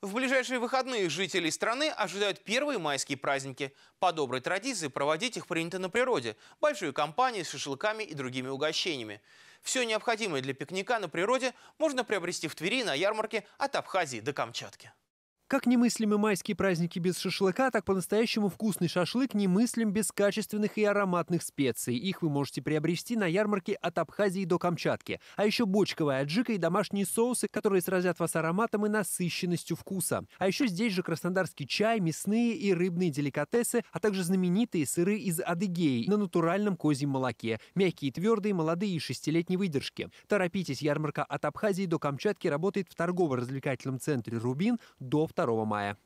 В ближайшие выходные жители страны ожидают первые майские праздники. По доброй традиции проводить их принято на природе. Большие компании с шашлыками и другими угощениями. Все необходимое для пикника на природе можно приобрести в Твери на ярмарке от Абхазии до Камчатки. Как немыслимы майские праздники без шашлыка, так по-настоящему вкусный шашлык немыслим без качественных и ароматных специй. Их вы можете приобрести на ярмарке от Абхазии до Камчатки. А еще бочковая аджика и домашние соусы, которые сразят вас ароматом и насыщенностью вкуса. А еще здесь же краснодарский чай, мясные и рыбные деликатесы, а также знаменитые сыры из Адыгеи на натуральном козьем молоке. Мягкие, твердые, молодые и шестилетней выдержки. Торопитесь, ярмарка от Абхазии до Камчатки работает в торгово-развлекательном центре «Рубин» до 2 2 мая.